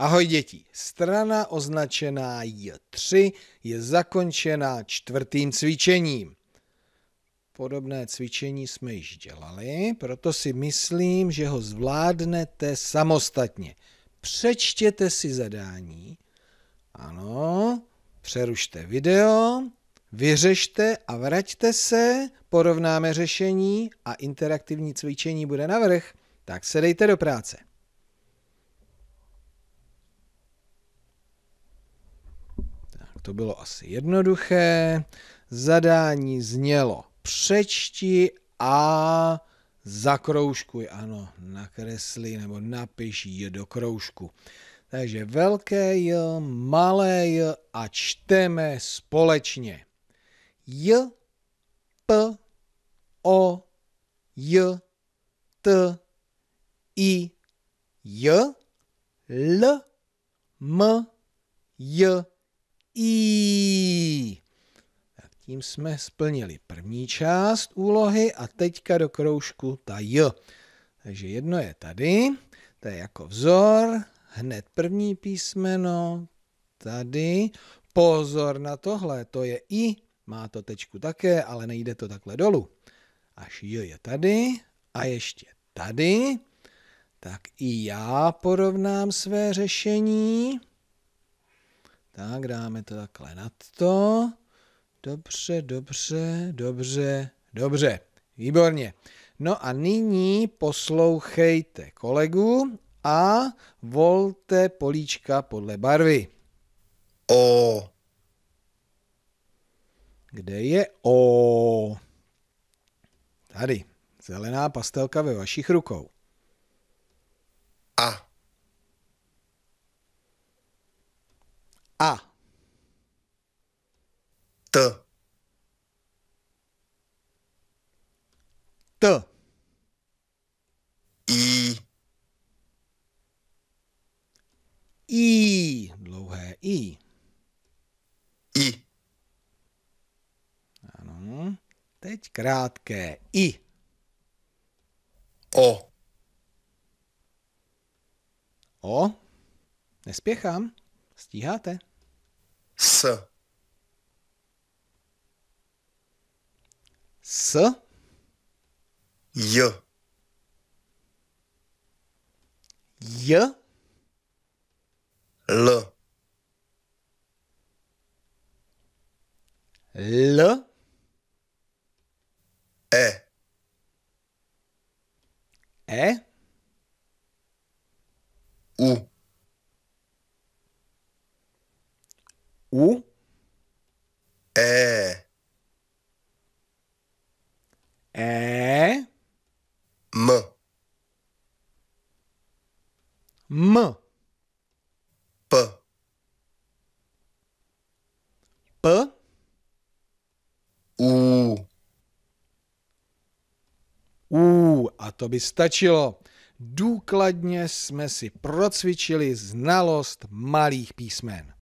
Ahoj děti, strana označená J3 je zakončena čtvrtým cvičením. Podobné cvičení jsme již dělali, proto si myslím, že ho zvládnete samostatně. Přečtěte si zadání. Ano, přerušte video, vyřešte a vraťte se, porovnáme řešení a interaktivní cvičení bude navrh. Tak se dejte do práce. To bylo asi jednoduché. Zadání znělo přečti a zakroužkuj, ano, nakresli nebo napiš je do kroužku. Takže velké J, malé J a čteme společně. J, P, O, J, T, I, J, L, M, J, i. Tak tím jsme splnili první část úlohy a teďka do kroužku ta J. Takže jedno je tady, to je jako vzor, hned první písmeno, tady. Pozor na tohle, to je I, má to tečku také, ale nejde to takhle dolů. Až J je tady a ještě tady, tak i já porovnám své řešení. Tak dáme to takhle na to. Dobře, dobře, dobře, dobře. Výborně. No a nyní poslouchejte kolegu a volte políčka podle barvy. O. Kde je O? Tady. Zelená pastelka ve vašich rukou. A. T. T. I. I. Dlouhé I. I. Ano. Teď krátké I. O. O. Nespěchám. Stíháte? S. S. J. J. L. L. E. E. U. U E E M M P P U U a to by stačilo. Důkladně jsme si procvičili znalost malých písmen.